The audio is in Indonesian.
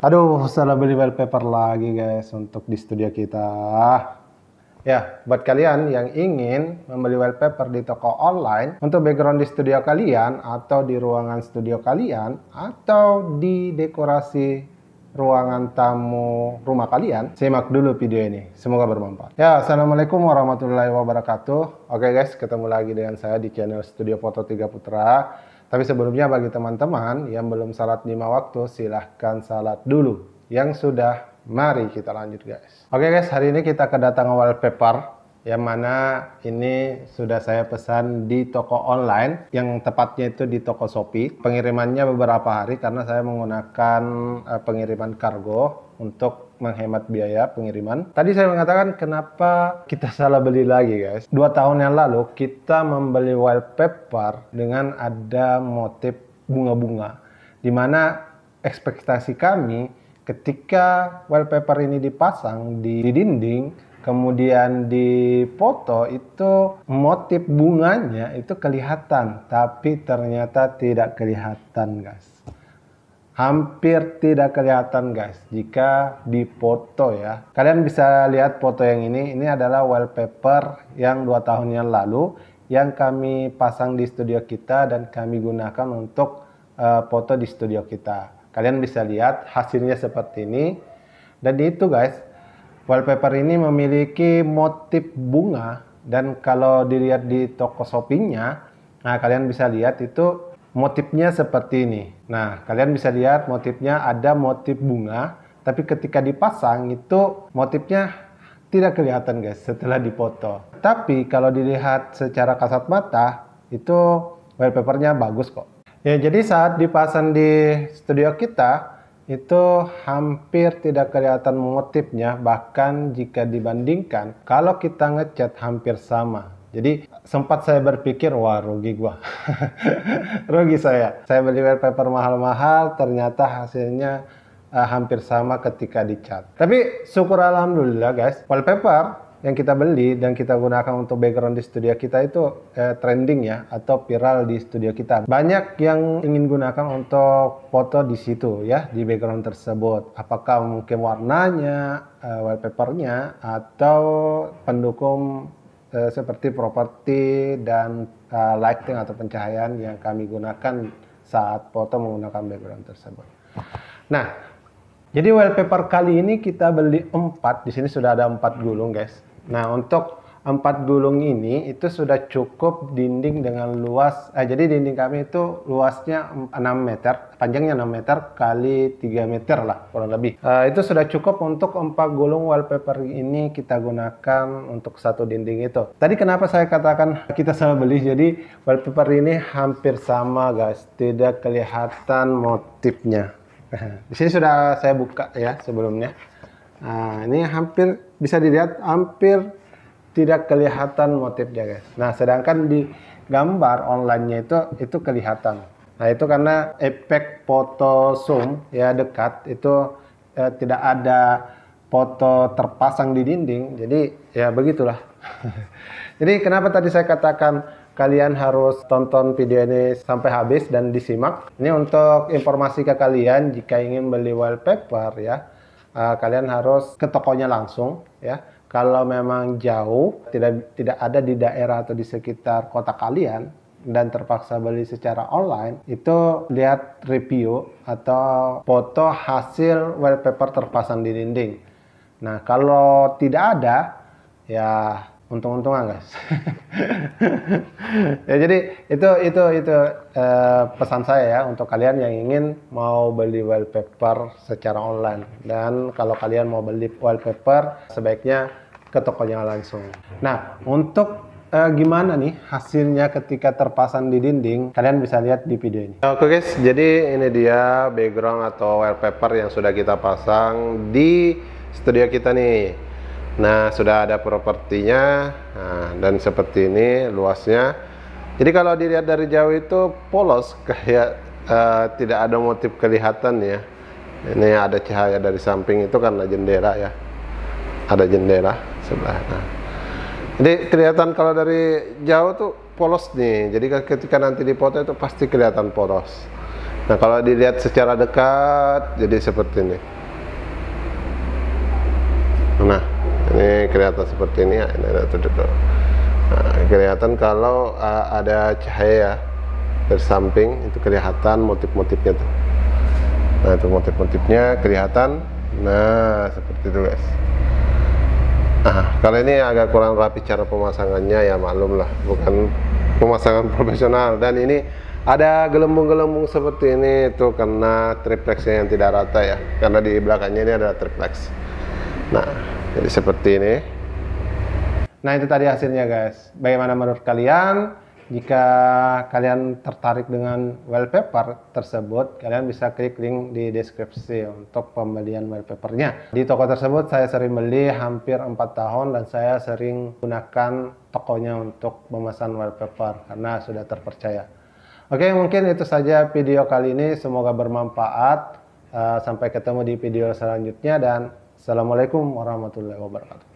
Aduh, salah beli wallpaper lagi guys untuk di studio kita. Ya, buat kalian yang ingin membeli wallpaper di toko online untuk background di studio kalian atau di ruangan studio kalian atau di dekorasi ruangan tamu rumah kalian, simak dulu video ini. Semoga bermanfaat. Ya, Assalamualaikum warahmatullahi wabarakatuh. Oke guys, ketemu lagi dengan saya di channel Studio Foto 3 Putra. Tapi sebelumnya bagi teman-teman yang belum salat lima waktu, silahkan salat dulu. Yang sudah, mari kita lanjut guys. Oke guys, hari ini kita kedatangan wallpaper yang mana ini sudah saya pesan di toko online yang tepatnya itu di toko Shopee pengirimannya beberapa hari karena saya menggunakan eh, pengiriman kargo untuk menghemat biaya pengiriman. Tadi saya mengatakan kenapa kita salah beli lagi guys. Dua tahun yang lalu kita membeli wallpaper dengan ada motif bunga-bunga. Dimana ekspektasi kami ketika wallpaper ini dipasang di, di dinding kemudian di foto itu motif bunganya itu kelihatan tapi ternyata tidak kelihatan guys hampir tidak kelihatan guys jika dipoto ya kalian bisa lihat foto yang ini ini adalah wallpaper yang dua tahun yang lalu yang kami pasang di studio kita dan kami gunakan untuk uh, foto di studio kita kalian bisa lihat hasilnya seperti ini dan itu guys wallpaper ini memiliki motif bunga dan kalau dilihat di toko shoppingnya nah kalian bisa lihat itu motifnya seperti ini. Nah, kalian bisa lihat motifnya ada motif bunga, tapi ketika dipasang itu motifnya tidak kelihatan guys setelah dipoto. Tapi kalau dilihat secara kasat mata itu wallpapernya bagus kok. Ya jadi saat dipasang di studio kita itu hampir tidak kelihatan motifnya bahkan jika dibandingkan kalau kita ngecat hampir sama. Jadi sempat saya berpikir, wah rugi gua. rugi saya. Saya beli wallpaper mahal-mahal, ternyata hasilnya uh, hampir sama ketika dicat. Tapi syukur alhamdulillah guys, wallpaper yang kita beli dan kita gunakan untuk background di studio kita itu eh, trending ya atau viral di studio kita. Banyak yang ingin gunakan untuk foto di situ ya di background tersebut. Apakah mungkin warnanya, eh, wallpapernya atau pendukung Eh, seperti properti dan uh, lighting atau pencahayaan yang kami gunakan saat foto menggunakan background tersebut. Nah, jadi wallpaper kali ini kita beli empat. di sini sudah ada empat gulung guys. Nah, untuk empat gulung ini itu sudah cukup dinding dengan luas eh, jadi dinding kami itu luasnya 6 meter panjangnya 6 meter kali 3 meter lah kurang lebih uh, itu sudah cukup untuk empat gulung wallpaper ini kita gunakan untuk satu dinding itu tadi kenapa saya katakan kita sama beli jadi wallpaper ini hampir sama guys tidak kelihatan motifnya di sini sudah saya buka ya sebelumnya nah ini hampir bisa dilihat hampir tidak kelihatan motifnya guys. Nah sedangkan di gambar online-nya itu itu kelihatan. Nah itu karena efek foto zoom ya dekat itu eh, tidak ada foto terpasang di dinding. Jadi ya begitulah. Jadi kenapa tadi saya katakan kalian harus tonton video ini sampai habis dan disimak. Ini untuk informasi ke kalian jika ingin beli wallpaper ya, uh, kalian harus ke tokonya langsung ya. Kalau memang jauh, tidak tidak ada di daerah atau di sekitar kota kalian dan terpaksa beli secara online, itu lihat review atau foto hasil wallpaper terpasang di dinding. Nah, kalau tidak ada, ya untung-untungan guys. ya jadi itu itu itu eh, pesan saya ya untuk kalian yang ingin mau beli wallpaper secara online dan kalau kalian mau beli wallpaper sebaiknya ke tokonya langsung. Nah, untuk uh, gimana nih hasilnya ketika terpasang di dinding? Kalian bisa lihat di video ini. Oke guys, jadi ini dia background atau wallpaper yang sudah kita pasang di studio kita nih. Nah, sudah ada propertinya nah, dan seperti ini luasnya. Jadi kalau dilihat dari jauh itu polos kayak uh, tidak ada motif kelihatan ya. Ini ada cahaya dari samping itu karena jendela ya. Ada jendela. Nah. Jadi kelihatan kalau dari jauh tuh polos nih. Jadi ketika nanti dipoto itu pasti kelihatan polos. Nah kalau dilihat secara dekat jadi seperti ini. Nah ini kelihatan seperti ini ya. Ini ada tuh Nah, kelihatan kalau uh, ada cahaya dari ya samping itu kelihatan motif-motifnya tuh. Nah itu motif-motifnya kelihatan. Nah seperti itu guys kalau ini agak kurang rapi cara pemasangannya ya maklum lah, bukan pemasangan profesional dan ini ada gelembung-gelembung seperti ini itu karena triplexnya yang tidak rata ya, karena di belakangnya ini ada triplex. Nah, jadi seperti ini. Nah itu tadi hasilnya guys. Bagaimana menurut kalian? Jika kalian tertarik dengan wallpaper tersebut, kalian bisa klik link di deskripsi untuk pembelian wallpapernya. Di toko tersebut saya sering beli hampir 4 tahun dan saya sering gunakan tokonya untuk memesan wallpaper karena sudah terpercaya. Oke, mungkin itu saja video kali ini. Semoga bermanfaat. Eh, sampai ketemu di video selanjutnya dan Assalamualaikum warahmatullahi wabarakatuh.